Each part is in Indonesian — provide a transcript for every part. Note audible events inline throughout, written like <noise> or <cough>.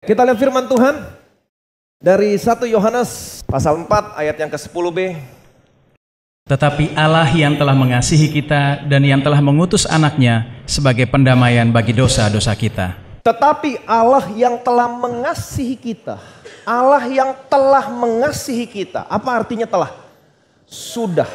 Kita lihat firman Tuhan dari 1 Yohanes pasal 4 ayat yang ke-10b. Tetapi Allah yang telah mengasihi kita dan yang telah mengutus anaknya sebagai pendamaian bagi dosa-dosa kita. Tetapi Allah yang telah mengasihi kita, Allah yang telah mengasihi kita. Apa artinya telah? Sudah.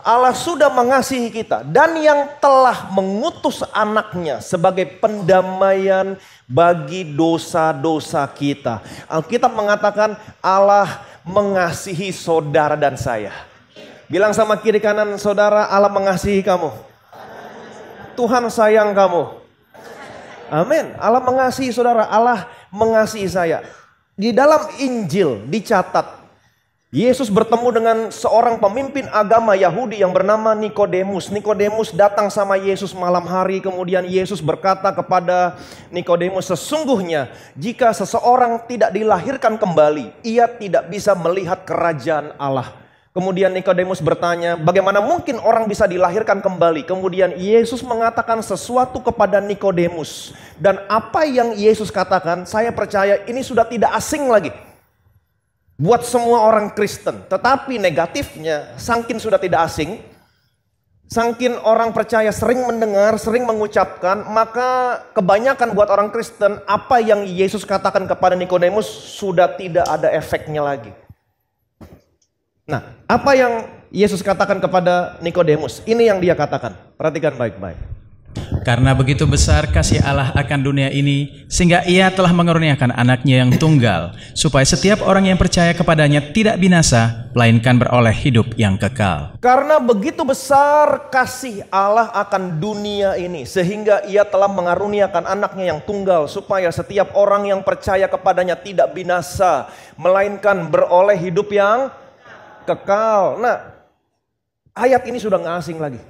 Allah sudah mengasihi kita dan yang telah mengutus anaknya sebagai pendamaian bagi dosa-dosa kita. Alkitab mengatakan Allah mengasihi saudara dan saya. Bilang sama kiri kanan saudara, Allah mengasihi kamu. Tuhan sayang kamu. Amin. Allah mengasihi saudara, Allah mengasihi saya. Di dalam Injil dicatat Yesus bertemu dengan seorang pemimpin agama Yahudi yang bernama Nikodemus. Nikodemus datang sama Yesus malam hari, kemudian Yesus berkata kepada Nikodemus, "Sesungguhnya jika seseorang tidak dilahirkan kembali, ia tidak bisa melihat kerajaan Allah." Kemudian Nikodemus bertanya, "Bagaimana mungkin orang bisa dilahirkan kembali?" Kemudian Yesus mengatakan sesuatu kepada Nikodemus, dan apa yang Yesus katakan, saya percaya ini sudah tidak asing lagi buat semua orang Kristen. Tetapi negatifnya, sangkin sudah tidak asing, sangkin orang percaya sering mendengar, sering mengucapkan, maka kebanyakan buat orang Kristen, apa yang Yesus katakan kepada Nikodemus sudah tidak ada efeknya lagi. Nah, apa yang Yesus katakan kepada Nikodemus? Ini yang dia katakan. Perhatikan baik-baik. Karena begitu besar kasih Allah akan dunia ini, sehingga ia telah mengaruniakan anaknya yang tunggal, supaya setiap orang yang percaya kepadanya tidak binasa, melainkan beroleh hidup yang kekal. Karena begitu besar kasih Allah akan dunia ini, sehingga ia telah mengaruniakan anaknya yang tunggal, supaya setiap orang yang percaya kepadanya tidak binasa, melainkan beroleh hidup yang kekal. Nah, ayat ini sudah ngasing lagi.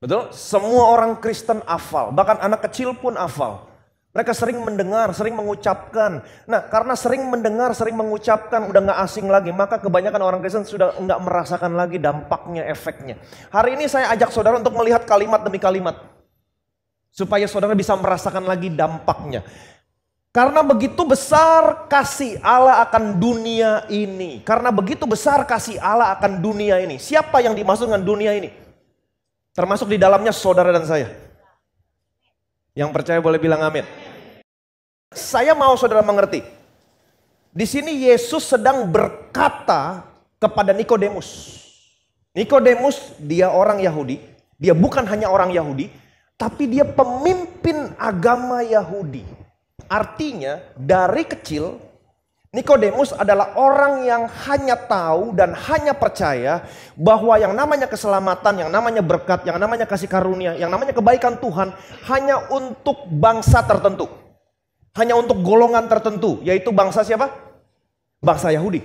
Betul? Semua orang Kristen afal bahkan anak kecil pun afal Mereka sering mendengar, sering mengucapkan. Nah, karena sering mendengar, sering mengucapkan, udah nggak asing lagi. Maka kebanyakan orang Kristen sudah nggak merasakan lagi dampaknya, efeknya. Hari ini saya ajak saudara untuk melihat kalimat demi kalimat. Supaya saudara bisa merasakan lagi dampaknya. Karena begitu besar kasih Allah akan dunia ini. Karena begitu besar kasih Allah akan dunia ini. Siapa yang dimaksud dengan dunia ini? Termasuk di dalamnya saudara dan saya. Yang percaya boleh bilang amin. Saya mau saudara mengerti. Di sini Yesus sedang berkata kepada Nikodemus. Nikodemus dia orang Yahudi, dia bukan hanya orang Yahudi, tapi dia pemimpin agama Yahudi. Artinya dari kecil Nikodemus adalah orang yang hanya tahu dan hanya percaya bahwa yang namanya keselamatan, yang namanya berkat, yang namanya kasih karunia, yang namanya kebaikan Tuhan hanya untuk bangsa tertentu. Hanya untuk golongan tertentu, yaitu bangsa siapa? Bangsa Yahudi.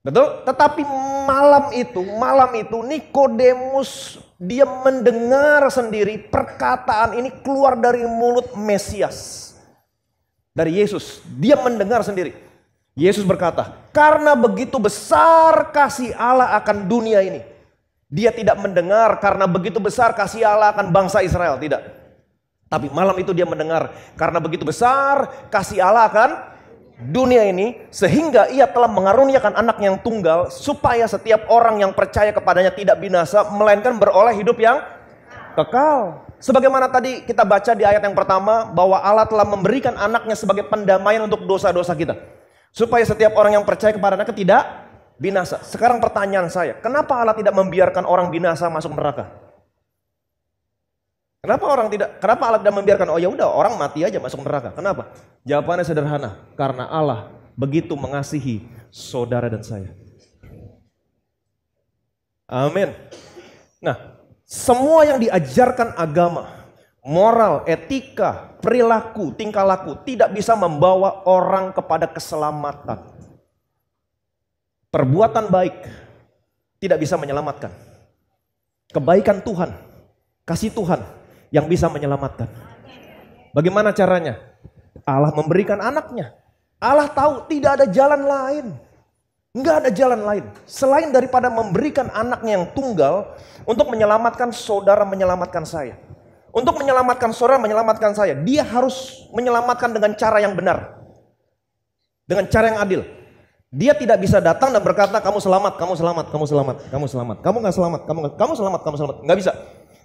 Betul? Tetapi malam itu, malam itu Nikodemus dia mendengar sendiri perkataan ini keluar dari mulut Mesias dari Yesus. Dia mendengar sendiri. Yesus berkata, "Karena begitu besar kasih Allah akan dunia ini." Dia tidak mendengar karena begitu besar kasih Allah akan bangsa Israel, tidak. Tapi malam itu dia mendengar karena begitu besar kasih Allah akan dunia ini sehingga ia telah mengaruniakan anak yang tunggal supaya setiap orang yang percaya kepadanya tidak binasa melainkan beroleh hidup yang kekal. Sebagaimana tadi kita baca di ayat yang pertama bahwa Allah telah memberikan anaknya sebagai pendamaian untuk dosa-dosa kita. Supaya setiap orang yang percaya kepada anaknya tidak binasa. Sekarang pertanyaan saya, kenapa Allah tidak membiarkan orang binasa masuk neraka? Kenapa orang tidak kenapa Allah tidak membiarkan oh ya udah orang mati aja masuk neraka? Kenapa? Jawabannya sederhana, karena Allah begitu mengasihi saudara dan saya. Amin. Nah, semua yang diajarkan agama, moral, etika, perilaku, tingkah laku tidak bisa membawa orang kepada keselamatan. Perbuatan baik tidak bisa menyelamatkan. Kebaikan Tuhan, kasih Tuhan yang bisa menyelamatkan. Bagaimana caranya? Allah memberikan anaknya. Allah tahu tidak ada jalan lain. Enggak ada jalan lain. Selain daripada memberikan anaknya yang tunggal untuk menyelamatkan saudara menyelamatkan saya. Untuk menyelamatkan saudara menyelamatkan saya. Dia harus menyelamatkan dengan cara yang benar. Dengan cara yang adil. Dia tidak bisa datang dan berkata kamu selamat, kamu selamat, kamu selamat, kamu selamat, kamu nggak selamat, kamu gak, kamu selamat, kamu selamat, nggak bisa.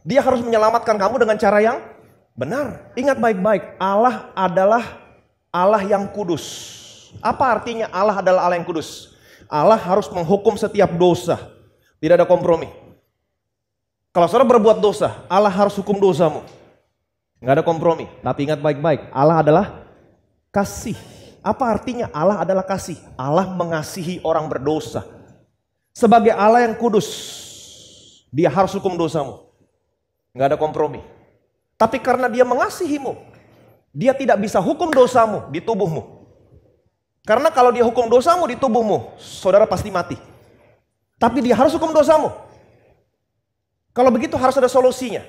Dia harus menyelamatkan kamu dengan cara yang benar. Ingat baik-baik, Allah adalah Allah yang kudus. Apa artinya Allah adalah Allah yang kudus? Allah harus menghukum setiap dosa. Tidak ada kompromi. Kalau saudara berbuat dosa, Allah harus hukum dosamu. Nggak ada kompromi. Tapi ingat baik-baik, Allah adalah kasih. Apa artinya Allah adalah kasih? Allah mengasihi orang berdosa. Sebagai Allah yang kudus, dia harus hukum dosamu. Nggak ada kompromi. Tapi karena dia mengasihimu, dia tidak bisa hukum dosamu di tubuhmu. Karena kalau dia hukum dosamu di tubuhmu, saudara pasti mati. Tapi dia harus hukum dosamu. Kalau begitu harus ada solusinya.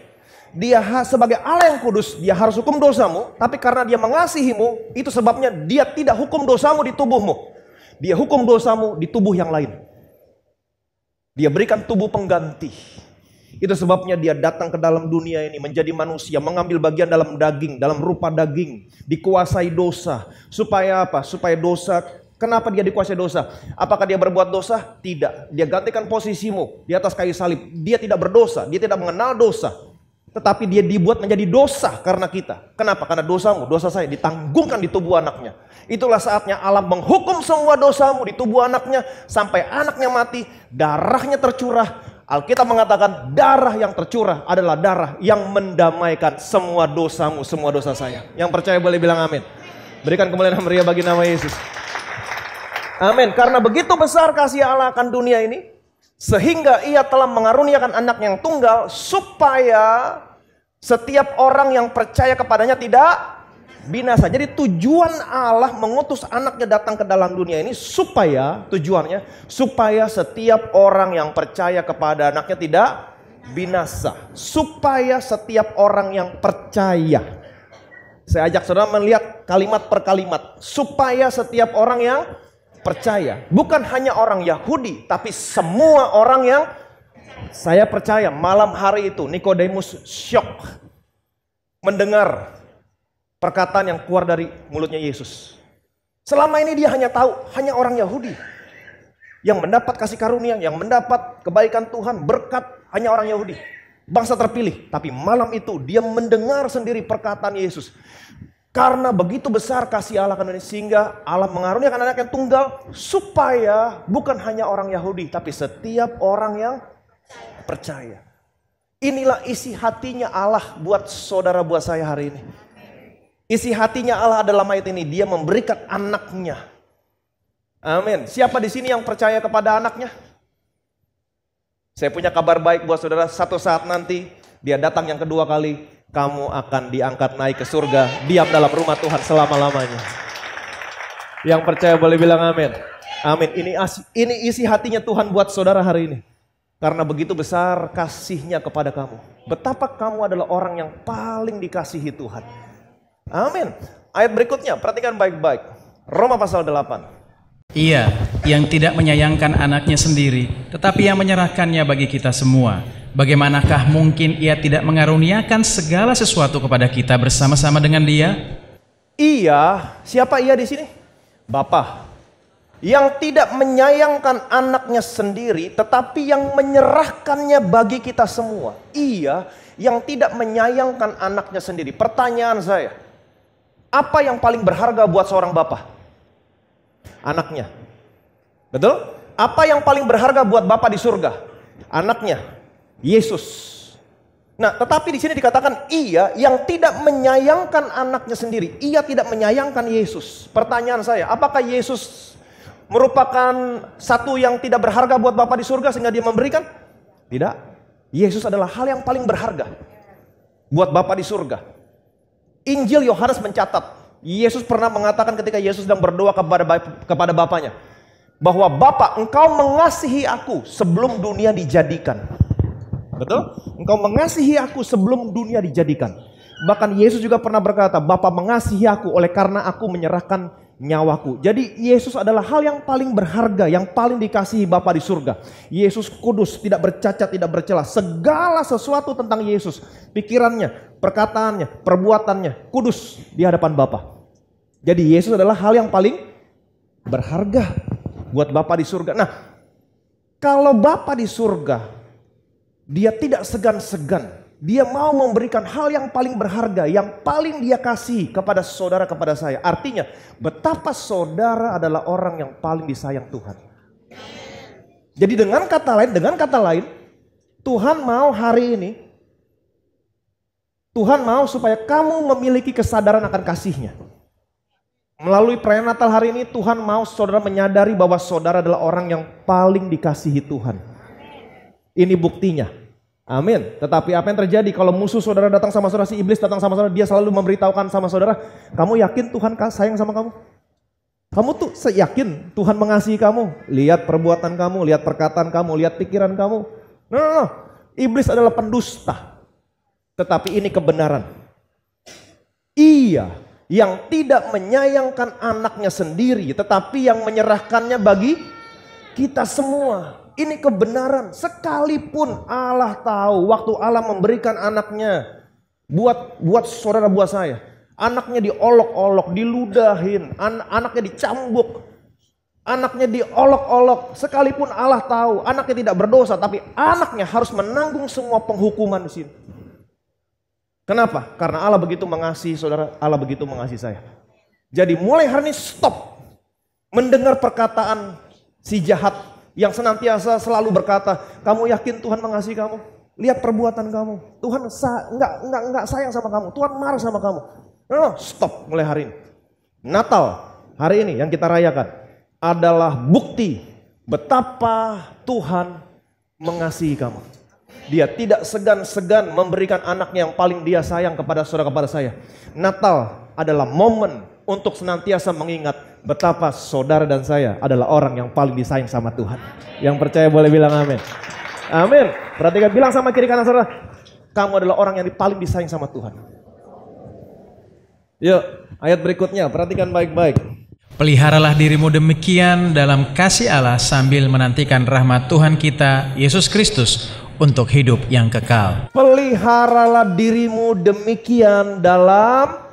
Dia sebagai Allah yang kudus, dia harus hukum dosamu. Tapi karena dia mengasihimu, itu sebabnya dia tidak hukum dosamu di tubuhmu. Dia hukum dosamu di tubuh yang lain. Dia berikan tubuh pengganti. Itu sebabnya dia datang ke dalam dunia ini menjadi manusia, mengambil bagian dalam daging, dalam rupa daging, dikuasai dosa. Supaya apa? Supaya dosa Kenapa dia dikuasai dosa? Apakah dia berbuat dosa? Tidak. Dia gantikan posisimu di atas kayu salib. Dia tidak berdosa, dia tidak mengenal dosa. Tetapi dia dibuat menjadi dosa karena kita. Kenapa? Karena dosamu, dosa saya ditanggungkan di tubuh anaknya. Itulah saatnya alam menghukum semua dosamu di tubuh anaknya sampai anaknya mati, darahnya tercurah, Alkitab mengatakan darah yang tercurah adalah darah yang mendamaikan semua dosamu, semua dosa saya. Yang percaya boleh bilang amin. Berikan kemuliaan meriah bagi nama Yesus. Amin. Karena begitu besar kasih Allah akan dunia ini, sehingga ia telah mengaruniakan anak yang tunggal supaya setiap orang yang percaya kepadanya tidak binasa. Jadi tujuan Allah mengutus anaknya datang ke dalam dunia ini supaya tujuannya supaya setiap orang yang percaya kepada anaknya tidak binasa. Supaya setiap orang yang percaya. Saya ajak saudara melihat kalimat per kalimat. Supaya setiap orang yang percaya. Bukan hanya orang Yahudi tapi semua orang yang saya percaya malam hari itu Nikodemus syok mendengar perkataan yang keluar dari mulutnya Yesus. Selama ini dia hanya tahu, hanya orang Yahudi yang mendapat kasih karunia, yang mendapat kebaikan Tuhan, berkat hanya orang Yahudi. Bangsa terpilih, tapi malam itu dia mendengar sendiri perkataan Yesus. Karena begitu besar kasih Allah Indonesia, sehingga Allah mengaruniakan anak yang tunggal supaya bukan hanya orang Yahudi tapi setiap orang yang percaya. Inilah isi hatinya Allah buat saudara buat saya hari ini. Isi hatinya Allah adalah ayat ini, dia memberikan anaknya. Amin. Siapa di sini yang percaya kepada anaknya? Saya punya kabar baik buat saudara, satu saat nanti dia datang yang kedua kali, kamu akan diangkat naik ke surga, diam dalam rumah Tuhan selama-lamanya. Yang percaya boleh bilang amin. Amin. Ini, ini isi hatinya Tuhan buat saudara hari ini. Karena begitu besar kasihnya kepada kamu. Betapa kamu adalah orang yang paling dikasihi Tuhan. Amin. Ayat berikutnya, perhatikan baik-baik. Roma pasal 8. Iya, yang tidak menyayangkan anaknya sendiri, tetapi yang menyerahkannya bagi kita semua. Bagaimanakah mungkin ia tidak mengaruniakan segala sesuatu kepada kita bersama-sama dengan dia? Ia, siapa ia di sini? Bapa. Yang tidak menyayangkan anaknya sendiri, tetapi yang menyerahkannya bagi kita semua. Ia yang tidak menyayangkan anaknya sendiri. Pertanyaan saya, apa yang paling berharga buat seorang bapak? Anaknya. Betul? Apa yang paling berharga buat bapak di surga? Anaknya. Yesus. Nah, tetapi di sini dikatakan ia yang tidak menyayangkan anaknya sendiri, ia tidak menyayangkan Yesus. Pertanyaan saya, apakah Yesus merupakan satu yang tidak berharga buat Bapak di surga sehingga dia memberikan? Tidak. Yesus adalah hal yang paling berharga buat Bapak di surga. Injil Yohanes mencatat, Yesus pernah mengatakan ketika Yesus sedang berdoa kepada kepada Bapaknya, bahwa Bapak, engkau mengasihi aku sebelum dunia dijadikan. Betul? Engkau mengasihi aku sebelum dunia dijadikan. Bahkan Yesus juga pernah berkata, Bapak mengasihi aku oleh karena aku menyerahkan nyawaku. Jadi Yesus adalah hal yang paling berharga, yang paling dikasihi Bapa di surga. Yesus kudus, tidak bercacat, tidak bercela. Segala sesuatu tentang Yesus, pikirannya, perkataannya, perbuatannya kudus di hadapan Bapa. Jadi Yesus adalah hal yang paling berharga buat Bapa di surga. Nah, kalau Bapa di surga, dia tidak segan-segan dia mau memberikan hal yang paling berharga, yang paling dia kasih kepada saudara, kepada saya. Artinya, betapa saudara adalah orang yang paling disayang Tuhan. Jadi dengan kata lain, dengan kata lain, Tuhan mau hari ini, Tuhan mau supaya kamu memiliki kesadaran akan kasihnya. Melalui perayaan Natal hari ini, Tuhan mau saudara menyadari bahwa saudara adalah orang yang paling dikasihi Tuhan. Ini buktinya. Amin. Tetapi apa yang terjadi kalau musuh saudara datang sama saudara, si iblis datang sama saudara, dia selalu memberitahukan sama saudara, kamu yakin Tuhan sayang sama kamu? Kamu tuh yakin Tuhan mengasihi kamu? Lihat perbuatan kamu, lihat perkataan kamu, lihat pikiran kamu. No, no, no. Iblis adalah pendusta. Tetapi ini kebenaran. Ia yang tidak menyayangkan anaknya sendiri, tetapi yang menyerahkannya bagi kita semua. Ini kebenaran sekalipun Allah tahu waktu Allah memberikan anaknya buat buat saudara buat saya. Anaknya diolok-olok, diludahin, an anaknya dicambuk, anaknya diolok-olok. Sekalipun Allah tahu anaknya tidak berdosa, tapi anaknya harus menanggung semua penghukuman di sini. Kenapa? Karena Allah begitu mengasihi saudara, Allah begitu mengasihi saya. Jadi mulai hari ini stop mendengar perkataan si jahat yang senantiasa selalu berkata, "Kamu yakin Tuhan mengasihi kamu? Lihat perbuatan kamu. Tuhan nggak nggak nggak sayang sama kamu. Tuhan marah sama kamu." No, stop mulai hari ini. Natal hari ini yang kita rayakan adalah bukti betapa Tuhan mengasihi kamu. Dia tidak segan-segan memberikan anaknya yang paling dia sayang kepada saudara kepada saya. Natal adalah momen untuk senantiasa mengingat betapa saudara dan saya adalah orang yang paling disayang sama Tuhan. Yang percaya boleh bilang amin. Amin. Perhatikan bilang sama kiri kanan saudara, kamu adalah orang yang paling disayang sama Tuhan. Yuk, ayat berikutnya perhatikan baik-baik. Peliharalah dirimu demikian dalam kasih Allah sambil menantikan rahmat Tuhan kita Yesus Kristus untuk hidup yang kekal. Peliharalah dirimu demikian dalam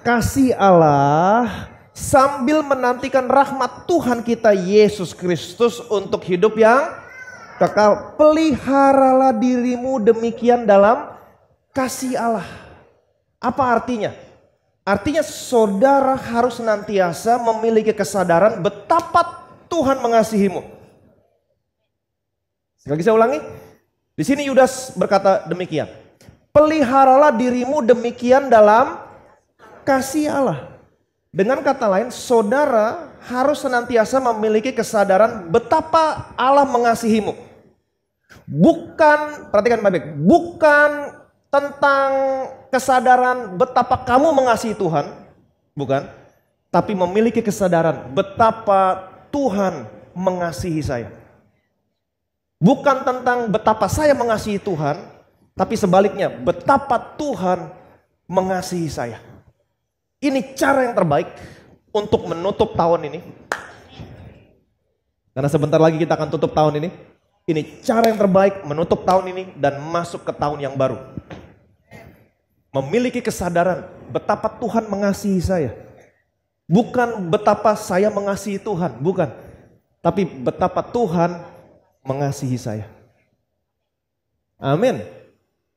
kasih Allah sambil menantikan rahmat Tuhan kita Yesus Kristus untuk hidup yang kekal. Peliharalah dirimu demikian dalam kasih Allah. Apa artinya? Artinya saudara harus senantiasa memiliki kesadaran betapa Tuhan mengasihimu. Sekali lagi saya ulangi. Di sini Yudas berkata demikian. Peliharalah dirimu demikian dalam kasih Allah. Dengan kata lain, saudara harus senantiasa memiliki kesadaran betapa Allah mengasihimu. Bukan, perhatikan baik-baik, bukan tentang kesadaran betapa kamu mengasihi Tuhan, bukan, tapi memiliki kesadaran betapa Tuhan mengasihi saya. Bukan tentang betapa saya mengasihi Tuhan, tapi sebaliknya betapa Tuhan mengasihi saya. Ini cara yang terbaik untuk menutup tahun ini. Karena sebentar lagi kita akan tutup tahun ini. Ini cara yang terbaik menutup tahun ini dan masuk ke tahun yang baru. Memiliki kesadaran betapa Tuhan mengasihi saya. Bukan betapa saya mengasihi Tuhan, bukan. Tapi betapa Tuhan mengasihi saya. Amin.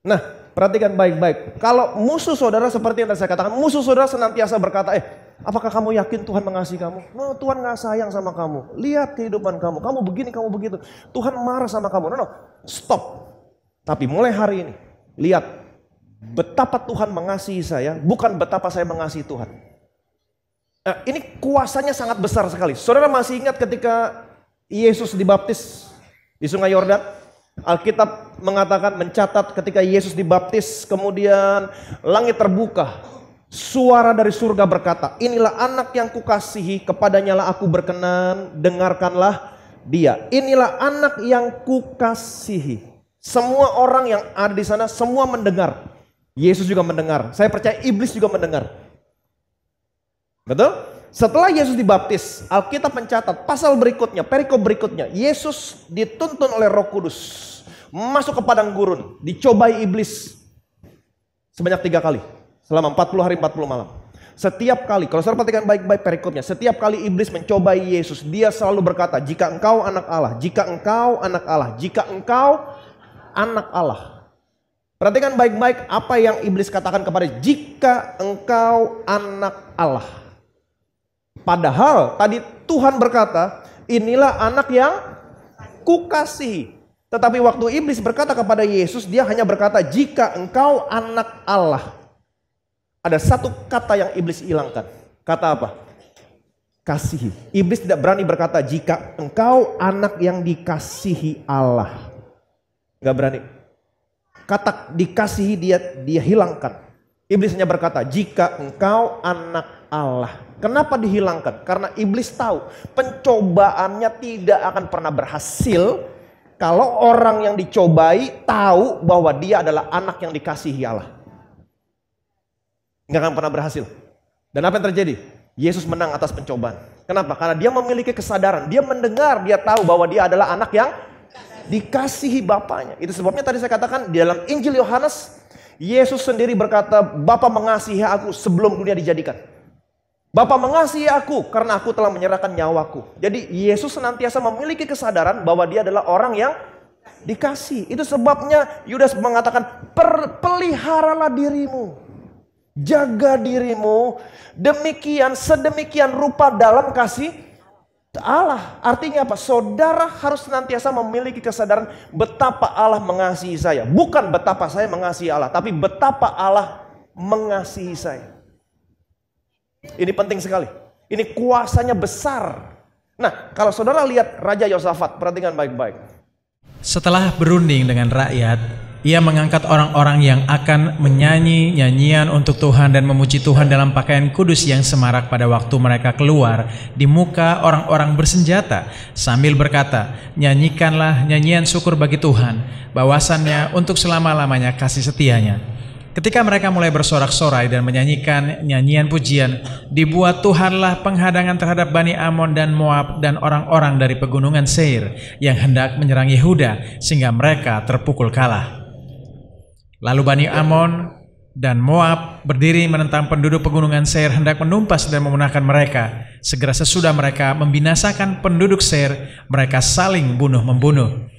Nah, Perhatikan baik-baik. Kalau musuh saudara seperti yang tadi saya katakan, musuh saudara senantiasa berkata, eh apakah kamu yakin Tuhan mengasihi kamu? No, Tuhan nggak sayang sama kamu. Lihat kehidupan kamu, kamu begini, kamu begitu. Tuhan marah sama kamu. No, no, stop. Tapi mulai hari ini, lihat betapa Tuhan mengasihi saya, bukan betapa saya mengasihi Tuhan. Nah, ini kuasanya sangat besar sekali. Saudara masih ingat ketika Yesus dibaptis di sungai Yordan? Alkitab mengatakan mencatat ketika Yesus dibaptis kemudian langit terbuka suara dari surga berkata inilah anak yang kukasihi kepadanya lah aku berkenan dengarkanlah dia inilah anak yang kukasihi semua orang yang ada di sana semua mendengar Yesus juga mendengar saya percaya iblis juga mendengar betul setelah Yesus dibaptis, Alkitab mencatat pasal berikutnya, perikop berikutnya, Yesus dituntun oleh Roh Kudus masuk ke padang gurun, dicobai iblis sebanyak tiga kali selama 40 hari 40 malam. Setiap kali, kalau saya perhatikan baik-baik perikopnya, setiap kali iblis mencobai Yesus, dia selalu berkata, jika engkau anak Allah, jika engkau anak Allah, jika engkau anak Allah. Perhatikan baik-baik apa yang iblis katakan kepada jika engkau anak Allah. Padahal tadi Tuhan berkata, inilah anak yang kukasihi. Tetapi waktu iblis berkata kepada Yesus, dia hanya berkata, jika engkau anak Allah. Ada satu kata yang iblis hilangkan. Kata apa? Kasihi. Iblis tidak berani berkata, jika engkau anak yang dikasihi Allah. Gak berani. Kata dikasihi dia dia hilangkan. Iblis hanya berkata, jika engkau anak Allah. Kenapa dihilangkan? Karena iblis tahu pencobaannya tidak akan pernah berhasil kalau orang yang dicobai tahu bahwa dia adalah anak yang dikasihi Allah. Nggak akan pernah berhasil. Dan apa yang terjadi? Yesus menang atas pencobaan. Kenapa? Karena dia memiliki kesadaran. Dia mendengar, dia tahu bahwa dia adalah anak yang dikasihi Bapaknya. Itu sebabnya tadi saya katakan di dalam Injil Yohanes, Yesus sendiri berkata, Bapak mengasihi aku sebelum dunia dijadikan. Bapak mengasihi aku karena aku telah menyerahkan nyawaku. Jadi Yesus senantiasa memiliki kesadaran bahwa dia adalah orang yang dikasih. Itu sebabnya Yudas mengatakan, "Peliharalah dirimu." Jaga dirimu demikian sedemikian rupa dalam kasih Allah. Artinya apa? Saudara harus senantiasa memiliki kesadaran betapa Allah mengasihi saya. Bukan betapa saya mengasihi Allah, tapi betapa Allah mengasihi saya. Ini penting sekali. Ini kuasanya besar. Nah, kalau saudara lihat Raja Yosafat, perhatikan baik-baik. Setelah berunding dengan rakyat, ia mengangkat orang-orang yang akan menyanyi nyanyian untuk Tuhan dan memuji Tuhan dalam pakaian kudus yang semarak pada waktu mereka keluar di muka orang-orang bersenjata sambil berkata, nyanyikanlah nyanyian syukur bagi Tuhan, bawasannya untuk selama-lamanya kasih setianya. Ketika mereka mulai bersorak-sorai dan menyanyikan nyanyian pujian, dibuat Tuhanlah penghadangan terhadap Bani Amon dan Moab dan orang-orang dari pegunungan Seir yang hendak menyerang Yehuda sehingga mereka terpukul kalah. Lalu Bani Amon dan Moab berdiri menentang penduduk pegunungan Seir hendak menumpas dan memunahkan mereka. Segera sesudah mereka membinasakan penduduk Seir, mereka saling bunuh-membunuh.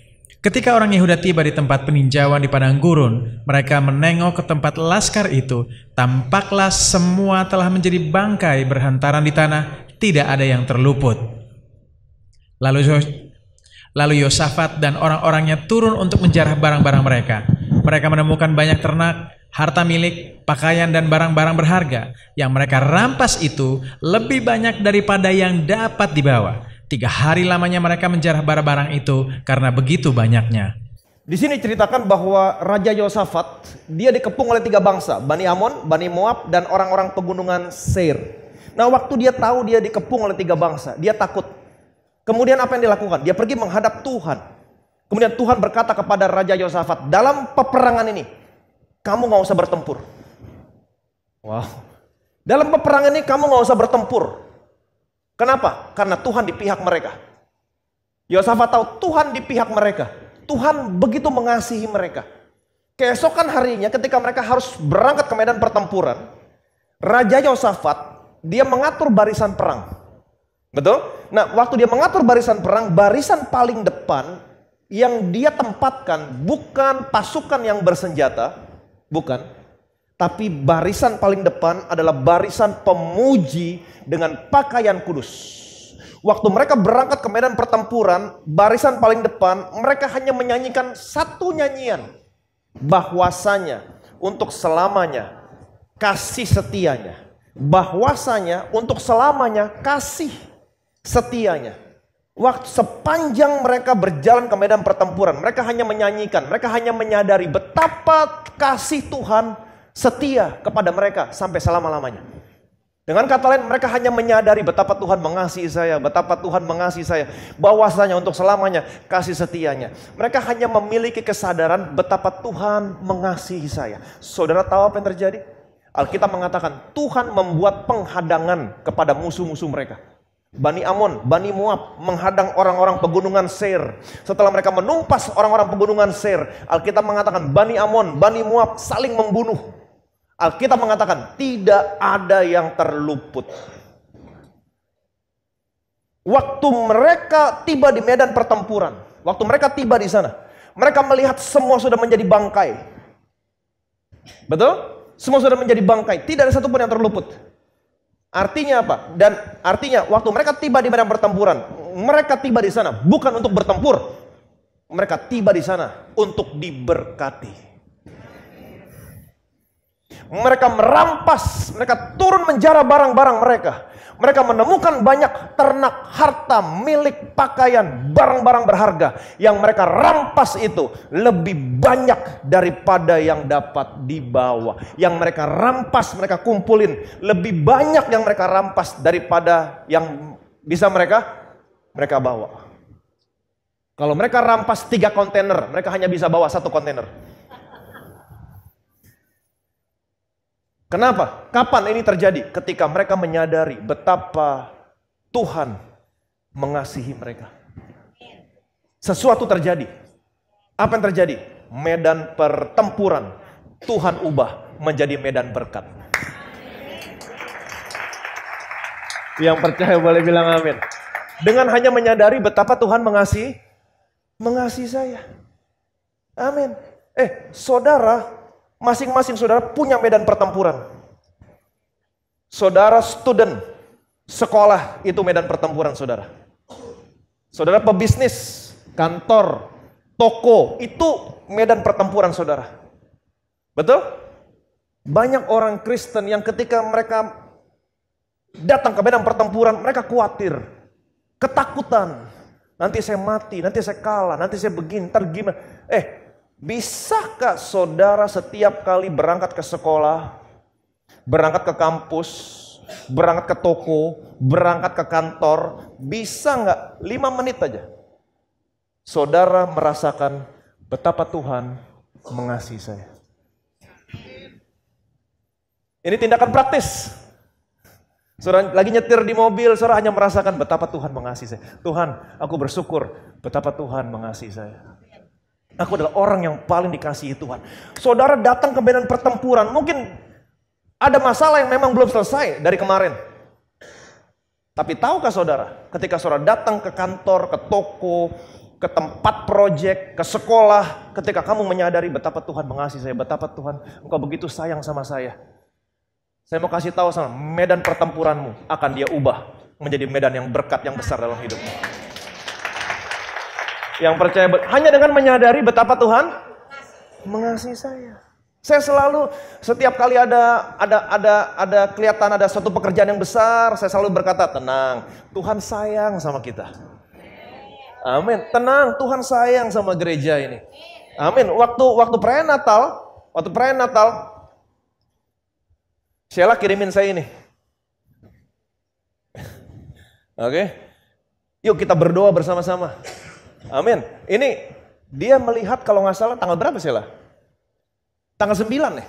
Ketika orang Yehuda tiba di tempat peninjauan di padang gurun, mereka menengok ke tempat laskar itu. Tampaklah semua telah menjadi bangkai berhantaran di tanah, tidak ada yang terluput. Lalu Lalu Yosafat dan orang-orangnya turun untuk menjarah barang-barang mereka. Mereka menemukan banyak ternak, harta milik, pakaian dan barang-barang berharga. Yang mereka rampas itu lebih banyak daripada yang dapat dibawa. Tiga hari lamanya mereka menjarah barang-barang itu karena begitu banyaknya. Di sini ceritakan bahwa Raja Yosafat dia dikepung oleh tiga bangsa, Bani Amon, Bani Moab, dan orang-orang pegunungan Seir. Nah waktu dia tahu dia dikepung oleh tiga bangsa, dia takut. Kemudian apa yang dilakukan? Dia pergi menghadap Tuhan. Kemudian Tuhan berkata kepada Raja Yosafat, dalam peperangan ini, kamu gak usah bertempur. Wow. Dalam peperangan ini kamu gak usah bertempur. Kenapa? Karena Tuhan di pihak mereka. Yosafat tahu Tuhan di pihak mereka. Tuhan begitu mengasihi mereka. Keesokan harinya ketika mereka harus berangkat ke medan pertempuran, Raja Yosafat dia mengatur barisan perang. Betul? Nah, waktu dia mengatur barisan perang, barisan paling depan yang dia tempatkan bukan pasukan yang bersenjata, bukan, tapi barisan paling depan adalah barisan pemuji dengan pakaian kudus. Waktu mereka berangkat ke medan pertempuran, barisan paling depan mereka hanya menyanyikan satu nyanyian. Bahwasanya untuk selamanya kasih setianya. Bahwasanya untuk selamanya kasih setianya. Waktu sepanjang mereka berjalan ke medan pertempuran, mereka hanya menyanyikan, mereka hanya menyadari betapa kasih Tuhan setia kepada mereka sampai selama-lamanya. Dengan kata lain mereka hanya menyadari betapa Tuhan mengasihi saya, betapa Tuhan mengasihi saya, bahwasanya untuk selamanya kasih setianya. Mereka hanya memiliki kesadaran betapa Tuhan mengasihi saya. Saudara tahu apa yang terjadi? Alkitab mengatakan Tuhan membuat penghadangan kepada musuh-musuh mereka. Bani Amon, Bani Moab menghadang orang-orang pegunungan Seir. Setelah mereka menumpas orang-orang pegunungan Seir, Alkitab mengatakan Bani Amon, Bani Moab saling membunuh. Alkitab mengatakan tidak ada yang terluput. Waktu mereka tiba di medan pertempuran, waktu mereka tiba di sana, mereka melihat semua sudah menjadi bangkai. Betul? Semua sudah menjadi bangkai, tidak ada satupun yang terluput. Artinya apa? Dan artinya waktu mereka tiba di medan pertempuran, mereka tiba di sana bukan untuk bertempur. Mereka tiba di sana untuk diberkati. Mereka merampas, mereka turun menjara barang-barang mereka. Mereka menemukan banyak ternak, harta, milik, pakaian, barang-barang berharga yang mereka rampas itu lebih banyak daripada yang dapat dibawa. Yang mereka rampas, mereka kumpulin lebih banyak yang mereka rampas daripada yang bisa mereka mereka bawa. Kalau mereka rampas tiga kontainer, mereka hanya bisa bawa satu kontainer. Kenapa? Kapan ini terjadi? Ketika mereka menyadari betapa Tuhan mengasihi mereka. Sesuatu terjadi. Apa yang terjadi? Medan pertempuran Tuhan ubah menjadi medan berkat. Yang percaya boleh bilang amin. Dengan hanya menyadari betapa Tuhan mengasihi, mengasihi saya. Amin. Eh, saudara Masing-masing saudara punya medan pertempuran. Saudara student, sekolah itu medan pertempuran saudara. Saudara pebisnis, kantor, toko, itu medan pertempuran saudara. Betul? Banyak orang Kristen yang ketika mereka datang ke medan pertempuran, mereka khawatir, ketakutan. Nanti saya mati, nanti saya kalah, nanti saya begini, ntar gimana. Eh, Bisakah saudara setiap kali berangkat ke sekolah, berangkat ke kampus, berangkat ke toko, berangkat ke kantor, bisa nggak lima menit aja? Saudara merasakan betapa Tuhan mengasihi saya. Ini tindakan praktis. Saudara lagi nyetir di mobil, saudara hanya merasakan betapa Tuhan mengasihi saya. Tuhan, aku bersyukur betapa Tuhan mengasihi saya. Aku adalah orang yang paling dikasihi Tuhan. Saudara datang ke medan pertempuran, mungkin ada masalah yang memang belum selesai dari kemarin. Tapi tahukah saudara, ketika saudara datang ke kantor, ke toko, ke tempat proyek, ke sekolah, ketika kamu menyadari betapa Tuhan mengasihi saya, betapa Tuhan engkau begitu sayang sama saya. Saya mau kasih tahu sama medan pertempuranmu akan dia ubah menjadi medan yang berkat yang besar dalam hidupmu. Yang percaya hanya dengan menyadari betapa Tuhan mengasihi saya. Saya selalu setiap kali ada ada ada ada kelihatan ada suatu pekerjaan yang besar, saya selalu berkata, "Tenang, Tuhan sayang sama kita." Amin. Tenang, Tuhan sayang sama gereja ini. Amin. Waktu waktu perayaan Natal, waktu perayaan Natal, Sheila kirimin saya ini. <laughs> Oke. Okay. Yuk kita berdoa bersama-sama. Amin. Ini dia melihat kalau nggak salah tanggal berapa sih lah? Tanggal 9 nih. Ya?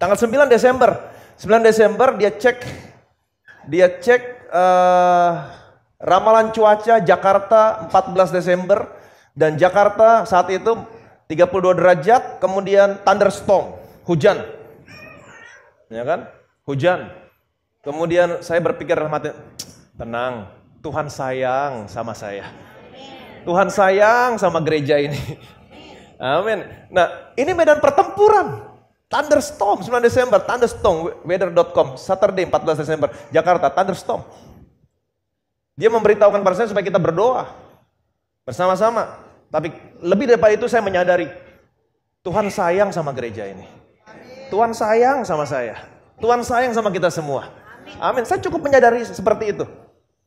Tanggal 9 Desember. 9 Desember dia cek dia cek uh, ramalan cuaca Jakarta 14 Desember dan Jakarta saat itu 32 derajat kemudian thunderstorm, hujan. Ya kan? Hujan. Kemudian saya berpikir dalam tenang, Tuhan sayang sama saya. Tuhan sayang sama gereja ini. <laughs> Amin. Nah, ini medan pertempuran. Thunderstorm 9 Desember, thunderstorm weather.com, Saturday 14 Desember, Jakarta thunderstorm. Dia memberitahukan pada saya supaya kita berdoa bersama-sama. Tapi lebih daripada itu saya menyadari Tuhan sayang sama gereja ini. Tuhan sayang sama saya. Tuhan sayang sama kita semua. Amin. Saya cukup menyadari seperti itu.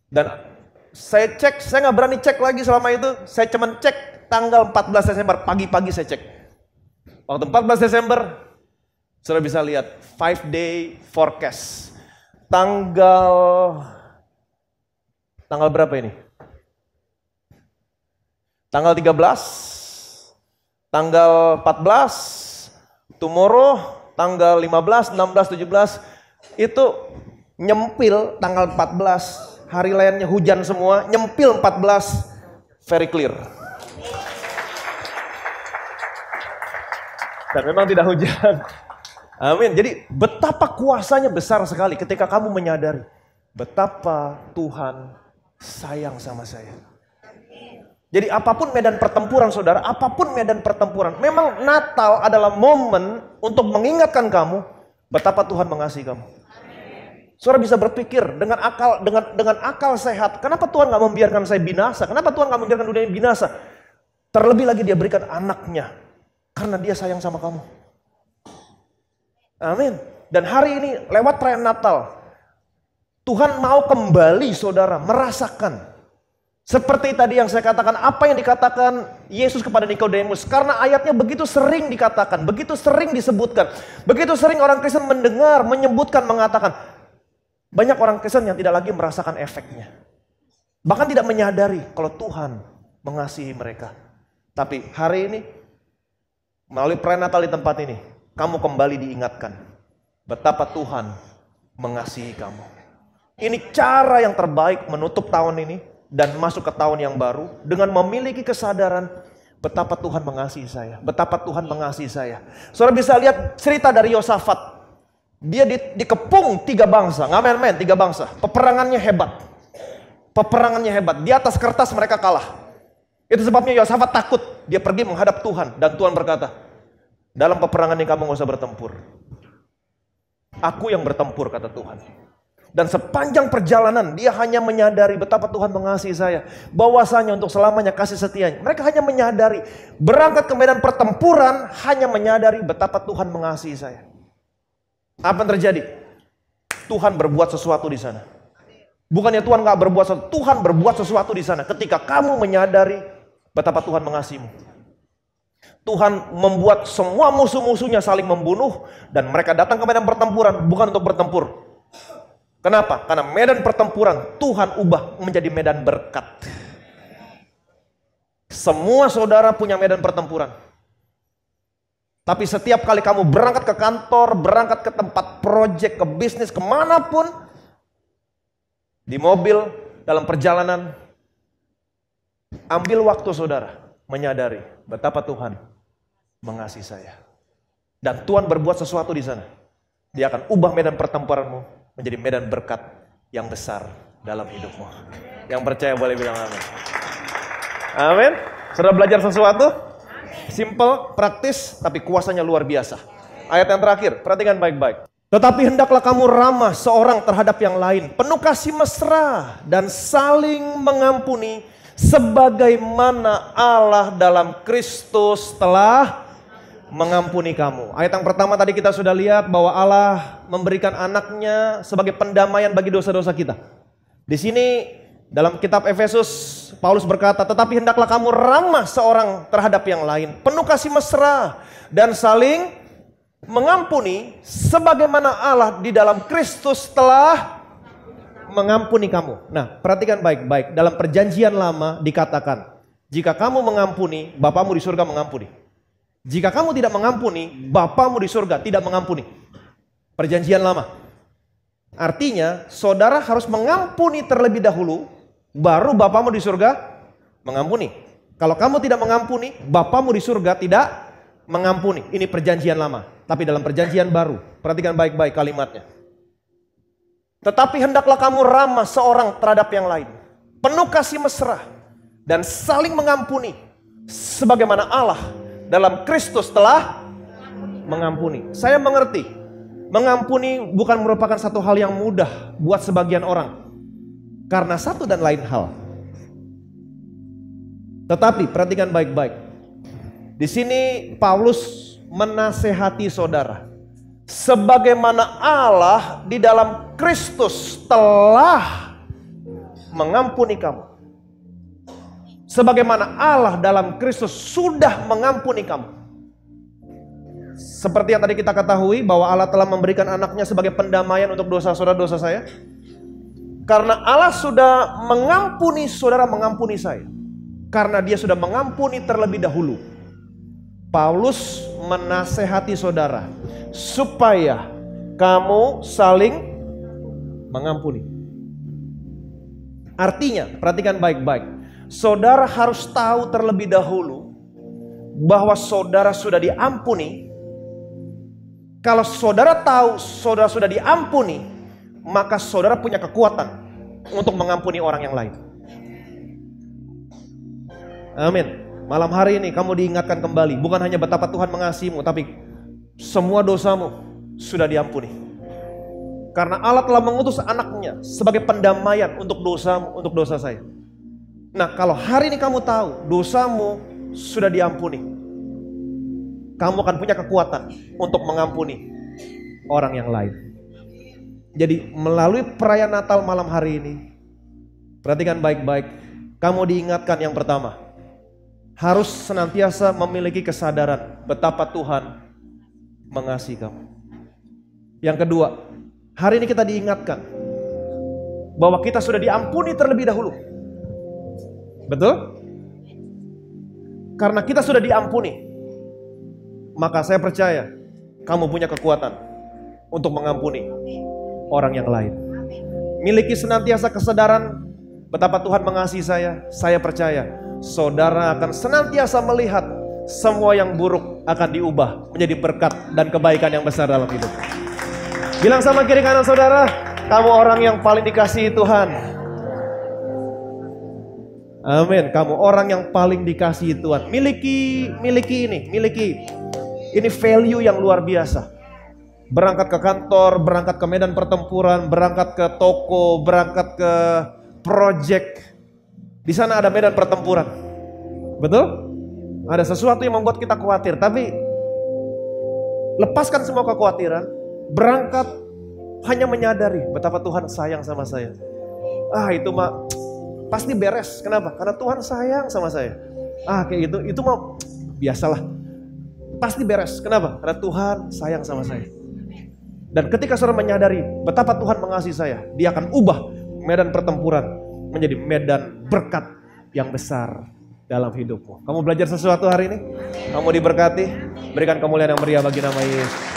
Dan saya cek, saya nggak berani cek lagi selama itu. Saya cuman cek tanggal 14 Desember, pagi-pagi saya cek. Waktu 14 Desember, sudah bisa lihat five day forecast. Tanggal tanggal berapa ini? Tanggal 13, tanggal 14, tomorrow, tanggal 15, 16, 17, itu nyempil tanggal 14 hari lainnya hujan semua, nyempil 14, very clear. Dan memang tidak hujan. Amin. Jadi betapa kuasanya besar sekali ketika kamu menyadari betapa Tuhan sayang sama saya. Jadi apapun medan pertempuran saudara, apapun medan pertempuran, memang Natal adalah momen untuk mengingatkan kamu betapa Tuhan mengasihi kamu. Saudara bisa berpikir dengan akal dengan dengan akal sehat, kenapa Tuhan nggak membiarkan saya binasa? Kenapa Tuhan nggak membiarkan dunia ini binasa? Terlebih lagi dia berikan anaknya karena dia sayang sama kamu. Amin. Dan hari ini lewat tren Natal, Tuhan mau kembali saudara merasakan seperti tadi yang saya katakan, apa yang dikatakan Yesus kepada Nikodemus? Karena ayatnya begitu sering dikatakan, begitu sering disebutkan, begitu sering orang Kristen mendengar, menyebutkan, mengatakan, banyak orang Kristen yang tidak lagi merasakan efeknya. Bahkan tidak menyadari kalau Tuhan mengasihi mereka. Tapi hari ini melalui prenatal di tempat ini, kamu kembali diingatkan betapa Tuhan mengasihi kamu. Ini cara yang terbaik menutup tahun ini dan masuk ke tahun yang baru dengan memiliki kesadaran betapa Tuhan mengasihi saya, betapa Tuhan mengasihi saya. Saudara bisa lihat cerita dari Yosafat dia di, dikepung tiga bangsa, nggak main-main tiga bangsa. Peperangannya hebat. Peperangannya hebat. Di atas kertas mereka kalah. Itu sebabnya Yosafat takut. Dia pergi menghadap Tuhan. Dan Tuhan berkata, dalam peperangan ini kamu nggak usah bertempur. Aku yang bertempur, kata Tuhan. Dan sepanjang perjalanan dia hanya menyadari betapa Tuhan mengasihi saya. Bahwasanya untuk selamanya kasih setianya. Mereka hanya menyadari. Berangkat ke medan pertempuran hanya menyadari betapa Tuhan mengasihi saya. Apa yang terjadi? Tuhan berbuat sesuatu di sana. Bukannya Tuhan nggak berbuat sesuatu, Tuhan berbuat sesuatu di sana. Ketika kamu menyadari betapa Tuhan mengasihimu. Tuhan membuat semua musuh-musuhnya saling membunuh dan mereka datang ke medan pertempuran bukan untuk bertempur. Kenapa? Karena medan pertempuran Tuhan ubah menjadi medan berkat. Semua saudara punya medan pertempuran. Tapi setiap kali kamu berangkat ke kantor, berangkat ke tempat proyek, ke bisnis, kemanapun, di mobil, dalam perjalanan, ambil waktu saudara, menyadari betapa Tuhan mengasihi saya. Dan Tuhan berbuat sesuatu di sana. Dia akan ubah medan pertempuranmu menjadi medan berkat yang besar dalam hidupmu. Yang percaya boleh bilang amin. Amin. Sudah belajar sesuatu? Simple, praktis, tapi kuasanya luar biasa. Ayat yang terakhir, perhatikan baik-baik. Tetapi hendaklah kamu ramah seorang terhadap yang lain, penuh kasih mesra dan saling mengampuni sebagaimana Allah dalam Kristus telah mengampuni kamu. Ayat yang pertama tadi kita sudah lihat bahwa Allah memberikan anaknya sebagai pendamaian bagi dosa-dosa kita. Di sini dalam kitab Efesus, Paulus berkata, tetapi hendaklah kamu ramah seorang terhadap yang lain. Penuh kasih mesra dan saling mengampuni sebagaimana Allah di dalam Kristus telah mengampuni kamu. Nah, perhatikan baik-baik. Dalam perjanjian lama dikatakan, jika kamu mengampuni, Bapamu di surga mengampuni. Jika kamu tidak mengampuni, Bapamu di surga tidak mengampuni. Perjanjian lama. Artinya, saudara harus mengampuni terlebih dahulu baru bapamu di surga mengampuni. Kalau kamu tidak mengampuni, bapamu di surga tidak mengampuni. Ini perjanjian lama, tapi dalam perjanjian baru. Perhatikan baik-baik kalimatnya. Tetapi hendaklah kamu ramah seorang terhadap yang lain. Penuh kasih mesra dan saling mengampuni. Sebagaimana Allah dalam Kristus telah mengampuni. Saya mengerti, mengampuni bukan merupakan satu hal yang mudah buat sebagian orang karena satu dan lain hal. Tetapi perhatikan baik-baik. Di sini Paulus menasehati saudara. Sebagaimana Allah di dalam Kristus telah mengampuni kamu. Sebagaimana Allah dalam Kristus sudah mengampuni kamu. Seperti yang tadi kita ketahui bahwa Allah telah memberikan anaknya sebagai pendamaian untuk dosa saudara dosa saya karena Allah sudah mengampuni saudara mengampuni saya. Karena dia sudah mengampuni terlebih dahulu. Paulus menasehati saudara supaya kamu saling mengampuni. Artinya, perhatikan baik-baik. Saudara harus tahu terlebih dahulu bahwa saudara sudah diampuni. Kalau saudara tahu saudara sudah diampuni, maka saudara punya kekuatan untuk mengampuni orang yang lain. Amin. Malam hari ini kamu diingatkan kembali, bukan hanya betapa Tuhan mengasihimu, tapi semua dosamu sudah diampuni. Karena Allah telah mengutus anaknya sebagai pendamaian untuk dosamu, untuk dosa saya. Nah, kalau hari ini kamu tahu dosamu sudah diampuni, kamu akan punya kekuatan untuk mengampuni orang yang lain. Jadi melalui perayaan Natal malam hari ini, perhatikan baik-baik, kamu diingatkan yang pertama, harus senantiasa memiliki kesadaran betapa Tuhan mengasihi kamu. Yang kedua, hari ini kita diingatkan bahwa kita sudah diampuni terlebih dahulu. Betul? Karena kita sudah diampuni, maka saya percaya kamu punya kekuatan untuk mengampuni orang yang lain. Miliki senantiasa kesadaran betapa Tuhan mengasihi saya. Saya percaya saudara akan senantiasa melihat semua yang buruk akan diubah menjadi berkat dan kebaikan yang besar dalam hidup. Bilang sama kiri kanan saudara, kamu orang yang paling dikasihi Tuhan. Amin. Kamu orang yang paling dikasihi Tuhan. Miliki, miliki ini, miliki. Ini value yang luar biasa berangkat ke kantor, berangkat ke medan pertempuran, berangkat ke toko, berangkat ke project. Di sana ada medan pertempuran. Betul? Ada sesuatu yang membuat kita khawatir, tapi lepaskan semua kekhawatiran, berangkat hanya menyadari betapa Tuhan sayang sama saya. Ah, itu mah pasti beres. Kenapa? Karena Tuhan sayang sama saya. Ah, kayak gitu. Itu mah biasalah. Pasti beres. Kenapa? Karena Tuhan sayang sama saya. Dan ketika saudara menyadari betapa Tuhan mengasihi saya, dia akan ubah medan pertempuran menjadi medan berkat yang besar dalam hidupmu. Kamu belajar sesuatu hari ini? Kamu diberkati? Berikan kemuliaan yang meriah bagi nama Yesus.